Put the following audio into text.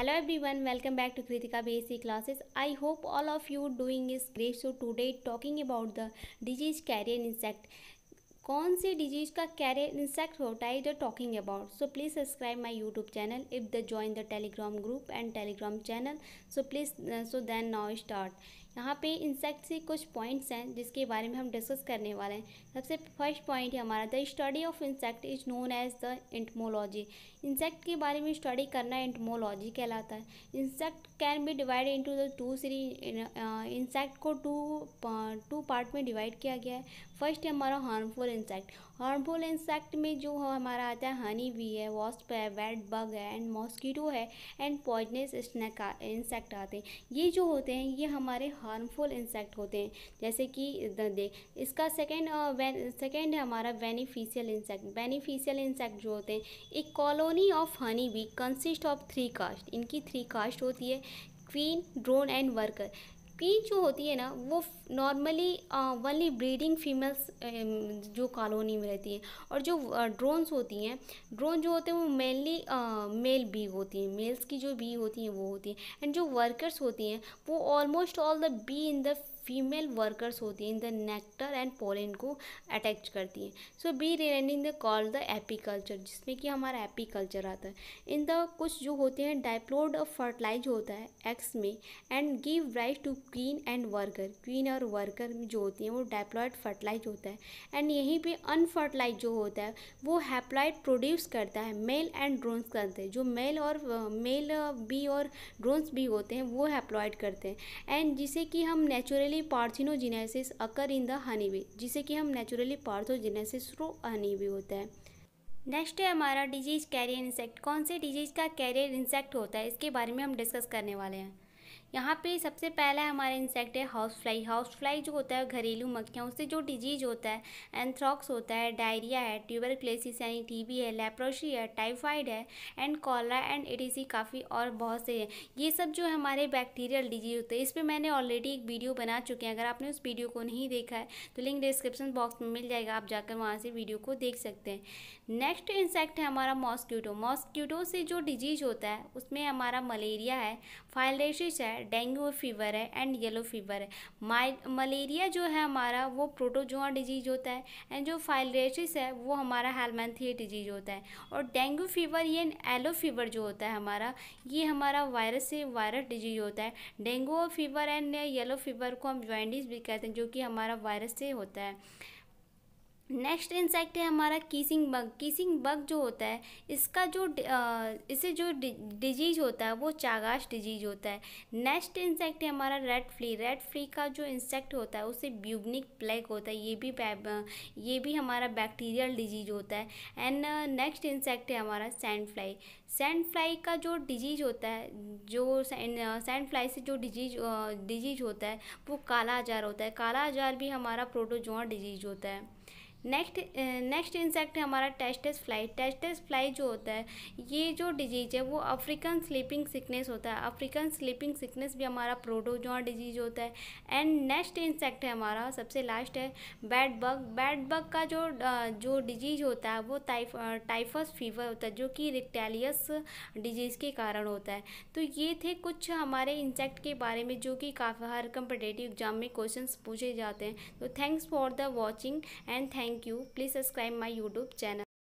Hello everyone welcome back to Kritika basic classes I hope all of you doing is great so day talking about the disease carrier insect कौन से disease का carrier insect होता है जो talking about so please subscribe my YouTube channel if the join the Telegram group and Telegram channel so please so then now start यहाँ पे insect से कुछ पॉइंट्स हैं जिसके बारे में हम डिस्कस करने वाले हैं सबसे फर्स्ट पॉइंट है हमारा the study of insect is known as the entomology insect के बारे में स्टडी करना एंटमोलॉजी कहलाता है insect can be divide into the two series insect को टू टू पार्ट में डिवाइड किया गया है फर्स्ट है हमारा हार्मफुल इंसेक्ट हार्मफुल इंसेक्ट में जो हमारा आता है हनी भी है वॉस्प है वेड बग है एंड मॉस्किटो है एंड पॉइजनस स्नैक इंसेक्ट आते हैं ये जो होते हैं ये हमारे हार्मफुल इंसेक्ट होते हैं जैसे कि देख इसका सेकेंड सेकेंड है हमारा बेनिफिशियल इंसेक्ट बेनिफिशियल इंसेक्ट जो होते हैं एक कॉलोनी ऑफ हनी भी कंसिस्ट ऑफ थ्री कास्ट इनकी थ्री कास्ट होती है queen drone and worker bee जो होती है ना वो नॉर्मली वनली ब्रीडिंग फीमेल्स जो कॉलोनी में रहती हैं और जो ड्रोन्स होती हैं ड्रोन जो होते हैं वो मेनली मेल बी होती हैं मेल्स की जो बी होती हैं वो होती हैं एंड जो वर्कर्स होती हैं वो almost all the bee in the female workers होती हैं in the nectar and pollen को अटैच करती हैं so bee remaining the call the apiculture जिसमें कि हमारा एपीकल्चर आता है इन द कुछ जो होते हैं डाइप्लोड फर्टिलाइज होता है एक्स में and give right to queen and worker queen और वर्कर जो होती हैं वो डाइप्लॉयड फर्टिलाइज होता है एंड यहीं पर अनफर्टिलाइज जो होता है वो हैप्लाइड प्रोड्यूस करता है मेल एंड ड्रोन्स करते हैं जो मेल और मेल बी और ड्रोन्स भी होते हैं वो हैप्लॉयड करते हैं एंड जिसे कि हम natural naturally parthenogenesis occur in the honeybee जिसे कि हम नेचुरली पार्थोजिनेसिस थ्रू हनीबी होता है नेक्स्ट है हमारा डिजीज कैरियर इंसेक्ट कौन से डिजीज का कैरियर इंसेक्ट होता है इसके बारे में हम डिस्कस करने वाले हैं यहाँ पे सबसे पहला हमारा इंसेक्ट है हाउस फ्लाई हाउस फ्लाई जो होता है घरेलू मक्खियाँ उससे जो डिजीज होता है एंथ्रॉक्स होता है डायरिया है क्लेसिस यानी टीबी है लेप्रोशी है टाइफाइड है एंड कॉलरा एंड एडीसी काफ़ी और बहुत से हैं ये सब जो हमारे बैक्टीरियल डिजीज होते हैं इस पर मैंने ऑलरेडी एक वीडियो बना चुके हैं अगर आपने उस वीडियो को नहीं देखा है तो लिंक डिस्क्रिप्शन बॉक्स में मिल जाएगा आप जाकर वहाँ से वीडियो को देख सकते हैं नेक्स्ट इंसेक्ट है हमारा मॉस्क्यूटो मॉस्क्यूटो से जो डिजीज होता है उसमें हमारा मलेरिया है फाइलरेसिस है है डेंगू फीवर है एंड येलो फीवर है माइ मलेरिया जो है हमारा वो प्रोटोजोआ डिजीज होता है एंड जो फाइलरेसिस है वो हमारा हेलमेंथिया डिजीज होता है और डेंगू फीवर ये एलो फीवर जो होता है हमारा ये हमारा वायरस से वायरस डिजीज होता है dengue fever and yellow fever को हम ज्वाइंडिस भी कहते हैं जो कि हमारा वायरस से होता है नेक्स्ट इंसेक्ट है हमारा कीसिंग बग कीसिंग बग जो होता है इसका जो इसे जो डिजीज़ होता है वो चागाश डिजीज होता है नेक्स्ट इंसेक्ट है हमारा रेड फ्ली रेड फ्ली का जो इंसेक्ट होता है उसे ब्यूबनिक प्लेग होता है ये भी ये भी हमारा बैक्टीरियल डिजीज होता है एंड नेक्स्ट इंसेक्ट है हमारा सैंड फ्लाई सैंड फ्लाई का जो डिजीज होता है जो सैंड फ्लाई से जो डिजीज डिजीज होता है वो काला आजार होता है काला आजार भी हमारा प्रोटोजोआ डिजीज होता है नेक्स्ट नेक्स्ट इंसेक्ट है हमारा टेस्टेस फ्लाई टेस्टेस फ्लाई जो होता है ये जो डिजीज है वो अफ्रीकन स्लीपिंग सिकनेस होता है अफ्रीकन स्लीपिंग सिकनेस भी हमारा प्रोटोजोआ डिजीज होता है एंड नेक्स्ट इंसेक्ट है हमारा सबसे लास्ट है बैड बग बैड बग का जो uh, जो डिजीज होता है वो टाइफ टाइफस फीवर होता है जो कि रिक्टेलियस डिजीज़ के कारण होता है तो ये थे कुछ हमारे इंसेक्ट के बारे में जो कि काफ़ी हर कम्पिटेटिव एग्जाम में क्वेश्चन पूछे जाते हैं तो thanks for the watching and thank Thank you. Please subscribe my YouTube channel.